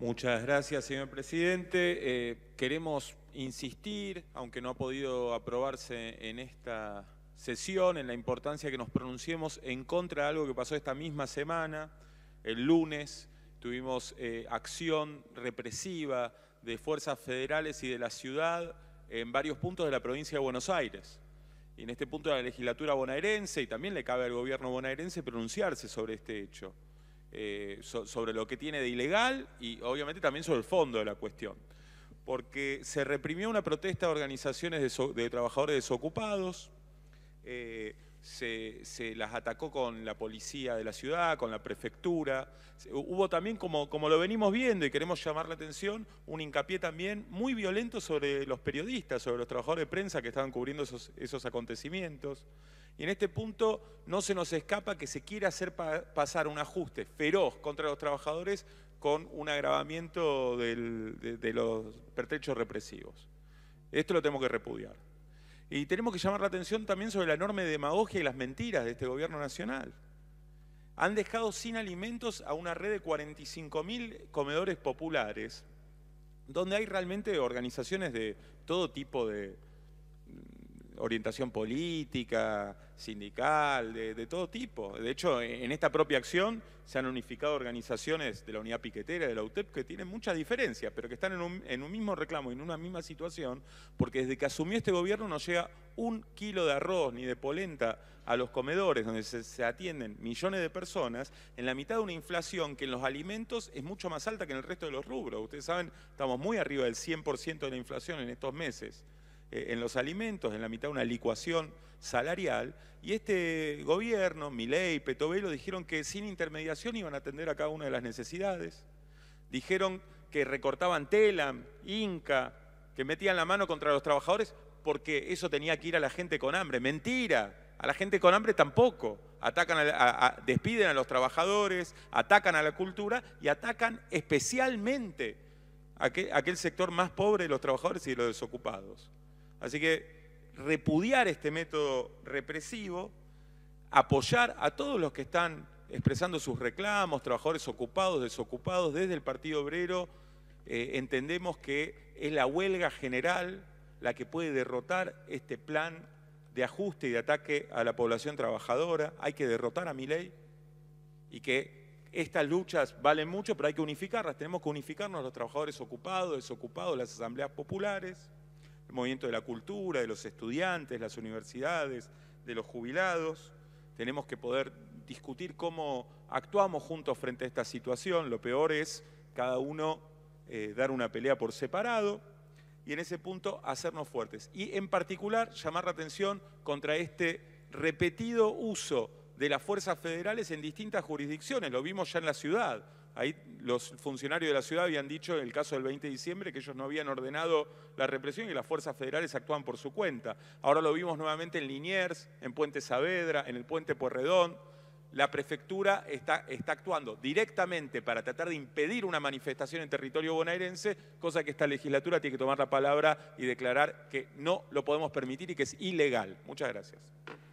Muchas gracias, señor presidente. Eh, queremos insistir, aunque no ha podido aprobarse en esta sesión, en la importancia que nos pronunciemos en contra de algo que pasó esta misma semana. El lunes tuvimos eh, acción represiva de fuerzas federales y de la ciudad en varios puntos de la provincia de Buenos Aires. Y en este punto la legislatura bonaerense, y también le cabe al gobierno bonaerense pronunciarse sobre este hecho. Eh, sobre lo que tiene de ilegal y obviamente también sobre el fondo de la cuestión. Porque se reprimió una protesta de organizaciones de, trabajadores desocupados, eh, se, las atacó con la policía de la ciudad, con la prefectura. Hubo también, como, como lo venimos viendo y queremos llamar la atención, un hincapié también muy violento sobre los periodistas, sobre los trabajadores de prensa que estaban cubriendo esos, esos acontecimientos. Y en este punto no se nos escapa que se quiera hacer pasar un ajuste feroz contra los trabajadores con un agravamiento de, de, los pertrechos represivos. Esto lo tenemos que repudiar. Y tenemos que llamar la atención también sobre la enorme demagogia y las mentiras de este gobierno nacional. Han dejado sin alimentos a una red de 45.000 comedores populares, donde hay realmente organizaciones de todo tipo de, orientación política, sindical, de, todo tipo. De hecho, e, en esta propia acción se han unificado organizaciones de la unidad piquetera, de la UTEP, que tienen muchas diferencias, pero que están en un, mismo reclamo y en una misma situación, porque desde que asumió este gobierno no llega un kilo de arroz ni de polenta a los comedores, donde se, se atienden millones de personas, en la mitad de una inflación que en los alimentos es mucho más alta que en el resto de los rubros. Ustedes saben, estamos muy arriba del 100% de la inflación en estos meses. Eh, en los alimentos, en la mitad una licuación salarial, y este gobierno, Milei, Petovelo, dijeron que sin intermediación iban a atender a cada una de las necesidades. Dijeron que recortaban Telam, Inca, que metían la mano contra los trabajadores porque eso tenía que ir a la gente con hambre. Mentira. A la gente con hambre tampoco. Atacan despiden a los trabajadores, atacan a la cultura y atacan especialmente a aquel, aquel sector más pobre de los trabajadores y de los desocupados. Así que repudiar este método represivo, apoyar a todos los que están expresando sus reclamos, trabajadores ocupados, desocupados, desde el Partido Obrero, eh, entendemos que es la huelga general la que puede derrotar este plan de ajuste y de ataque a la población trabajadora. Hay que derrotar a mi ley y que estas luchas valen mucho, pero hay que unificarlas. Tenemos que unificarnos los trabajadores ocupados, desocupados, las asambleas populares el movimiento de la cultura, de los estudiantes, las universidades, de los jubilados. Tenemos que poder discutir cómo actuamos juntos frente a esta situación. Lo peor es cada uno eh, dar una pelea por separado y en ese punto hacernos fuertes. Y en particular llamar la atención contra este repetido uso de las fuerzas federales en distintas jurisdicciones. Lo vimos ya en la ciudad. Ahí los funcionarios de la ciudad habían dicho en el caso del 20 de diciembre que ellos no habían ordenado la represión y las fuerzas federales actúan por su cuenta. Ahora lo vimos nuevamente en Liniers, en Puente Saavedra, en el Puente Porredón. La prefectura está, está actuando directamente para tratar de impedir una manifestación en territorio bonaerense, cosa que esta legislatura tiene que tomar la palabra y declarar que no lo podemos permitir y que es ilegal. Muchas gracias.